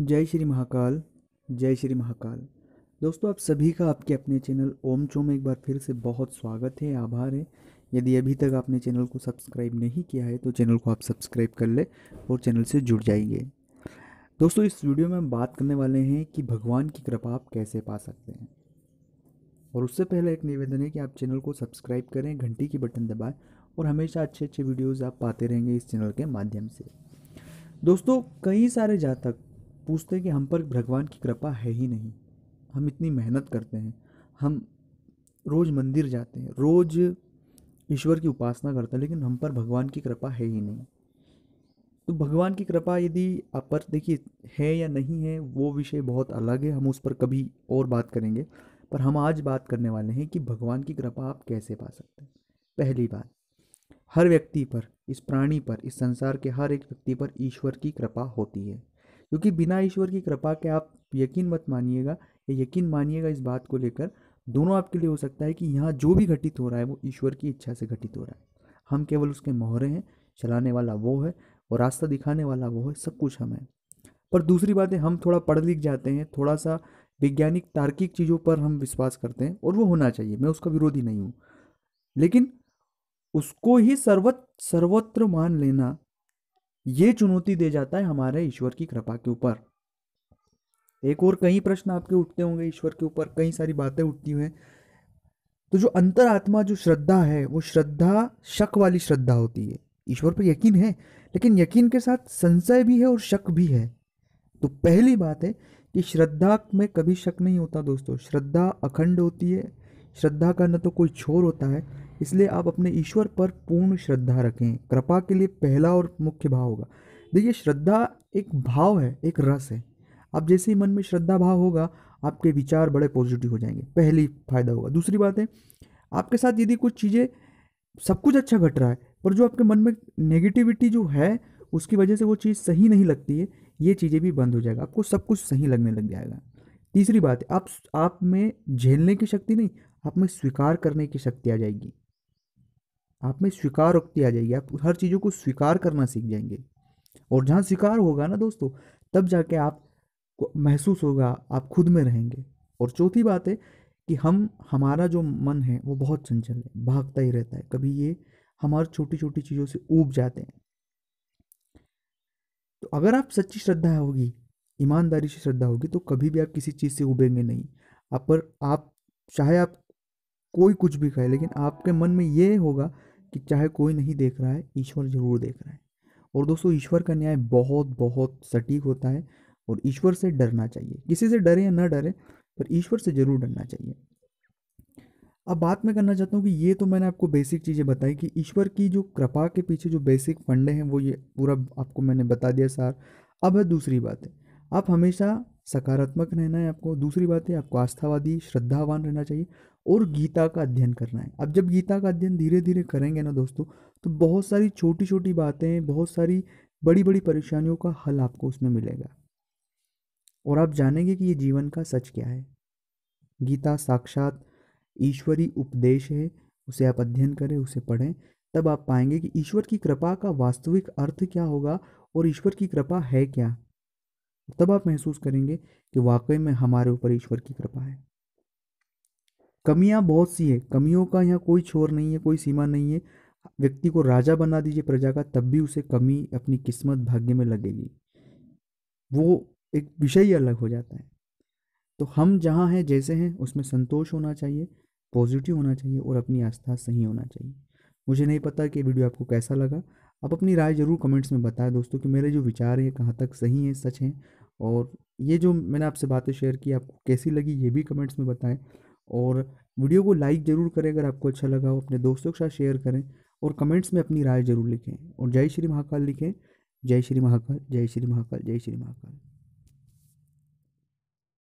जय श्री महाकाल जय श्री महाकाल दोस्तों आप सभी का आपके अपने चैनल ओम चो में एक बार फिर से बहुत स्वागत है आभार है यदि अभी तक आपने चैनल को सब्सक्राइब नहीं किया है तो चैनल को आप सब्सक्राइब कर ले और चैनल से जुड़ जाइए दोस्तों इस वीडियो में हम बात करने वाले हैं कि भगवान की कृपा आप कैसे पा सकते हैं और उससे पहले एक निवेदन है कि आप चैनल को सब्सक्राइब करें घंटी की बटन दबाएँ और हमेशा अच्छे अच्छे वीडियोज़ आप पाते रहेंगे इस चैनल के माध्यम से दोस्तों कई सारे जातक पूछते हैं कि हम पर भगवान की कृपा है ही नहीं हम इतनी मेहनत करते हैं हम रोज़ मंदिर जाते हैं रोज़ ईश्वर की उपासना करते हैं लेकिन हम पर भगवान की कृपा है ही नहीं तो भगवान की कृपा यदि आप पर देखिए है या नहीं है वो विषय बहुत अलग है हम उस पर कभी और बात करेंगे पर हम आज बात करने वाले हैं कि भगवान की कृपा आप कैसे पा सकते हैं पहली बात हर व्यक्ति पर इस प्राणी पर इस संसार के हर एक व्यक्ति पर ईश्वर की कृपा होती है क्योंकि बिना ईश्वर की कृपा के आप यकीन मत मानिएगा या यकीन मानिएगा इस बात को लेकर दोनों आपके लिए हो सकता है कि यहाँ जो भी घटित हो रहा है वो ईश्वर की इच्छा से घटित हो रहा है हम केवल उसके मोहरे हैं चलाने वाला वो है और रास्ता दिखाने वाला वो है सब कुछ हम है पर दूसरी बात है हम थोड़ा पढ़ लिख जाते हैं थोड़ा सा वैज्ञानिक तार्किक चीज़ों पर हम विश्वास करते हैं और वो होना चाहिए मैं उसका विरोधी नहीं हूँ लेकिन उसको ही सर्वत सर्वत्र मान लेना ये चुनौती दे जाता है हमारे ईश्वर की कृपा के ऊपर एक और कई प्रश्न आपके उठते होंगे ईश्वर के ऊपर कई सारी बातें उठती हैं तो जो अंतरात्मा जो श्रद्धा है वो श्रद्धा शक वाली श्रद्धा होती है ईश्वर पर यकीन है लेकिन यकीन के साथ संशय भी है और शक भी है तो पहली बात है कि श्रद्धा में कभी शक नहीं होता दोस्तों श्रद्धा अखंड होती है श्रद्धा का न तो कोई छोर होता है इसलिए आप अपने ईश्वर पर पूर्ण श्रद्धा रखें कृपा के लिए पहला और मुख्य भाव होगा देखिए श्रद्धा एक भाव है एक रस है आप जैसे ही मन में श्रद्धा भाव होगा आपके विचार बड़े पॉजिटिव हो जाएंगे पहली फ़ायदा होगा दूसरी बात है आपके साथ यदि कुछ चीज़ें सब कुछ अच्छा घट रहा है पर जो आपके मन में नेगेटिविटी जो है उसकी वजह से वो चीज़ सही नहीं लगती है ये चीज़ें भी बंद हो जाएगा आपको सब कुछ सही लगने लग जाएगा तीसरी बात है आप आप में झेलने की शक्ति नहीं आप में स्वीकार करने की शक्ति आ जाएगी आप में स्वीकार स्वीकारोक्ति आ जाएगी आप हर चीज़ों को स्वीकार करना सीख जाएंगे और जहाँ स्वीकार होगा ना दोस्तों तब जाके आप महसूस होगा आप खुद में रहेंगे और चौथी बात है कि हम हमारा जो मन है वो बहुत चंचल है भागता ही रहता है कभी ये हमारे छोटी छोटी चीज़ों से ऊब जाते हैं तो अगर आप सच्ची श्रद्धा होगी ईमानदारी से श्रद्धा होगी तो कभी भी आप किसी चीज़ से उबेंगे नहीं आप पर आप चाहे आप कोई कुछ भी कहे लेकिन आपके मन में ये होगा कि चाहे कोई नहीं देख रहा है ईश्वर जरूर देख रहा है और दोस्तों ईश्वर का न्याय बहुत बहुत सटीक होता है और ईश्वर से डरना चाहिए किसी से डरे या ना डरे पर ईश्वर से ज़रूर डरना चाहिए अब बात मैं करना चाहता हूँ कि ये तो मैंने आपको बेसिक चीज़ें बताई कि ईश्वर की जो कृपा के पीछे जो बेसिक फंडे हैं वो ये पूरा आपको मैंने बता दिया सार अब है दूसरी बात है आप हमेशा सकारात्मक रहना है आपको दूसरी बात है आपको आस्थावादी श्रद्धावान रहना चाहिए और गीता का अध्ययन करना है अब जब गीता का अध्ययन धीरे धीरे करेंगे ना दोस्तों तो बहुत सारी छोटी छोटी बातें बहुत सारी बड़ी बड़ी परेशानियों का हल आपको उसमें मिलेगा और आप जानेंगे कि ये जीवन का सच क्या है गीता साक्षात ईश्वरी उपदेश है उसे आप अध्ययन करें उसे पढ़ें तब आप पाएंगे कि ईश्वर की कृपा का वास्तविक अर्थ क्या होगा और ईश्वर की कृपा है क्या तब आप महसूस करेंगे कि वाकई में हमारे ऊपर ईश्वर की कृपा है कमियां बहुत सी है कमियों का यहाँ कोई छोर नहीं है कोई सीमा नहीं है व्यक्ति को राजा बना दीजिए प्रजा का तब भी उसे कमी अपनी किस्मत भाग्य में लगेगी वो एक विषय ही अलग हो जाता है तो हम जहाँ हैं जैसे हैं उसमें संतोष होना चाहिए पॉजिटिव होना चाहिए और अपनी आस्था सही होना चाहिए मुझे नहीं पता कि वीडियो आपको कैसा लगा आप अपनी राय ज़रूर कमेंट्स में बताएं दोस्तों कि मेरे जो विचार हैं कहाँ तक सही हैं सच हैं और ये जो मैंने आपसे बातें शेयर की आपको कैसी लगी ये भी कमेंट्स में बताएं और वीडियो को लाइक ज़रूर करें अगर आपको अच्छा लगा हो अपने दोस्तों के साथ शेयर करें और कमेंट्स में अपनी राय ज़रूर लिखें और जय श्री महाकाल लिखें जय श्री महाकाल जय श्री महाकाल जय श्री महाकाल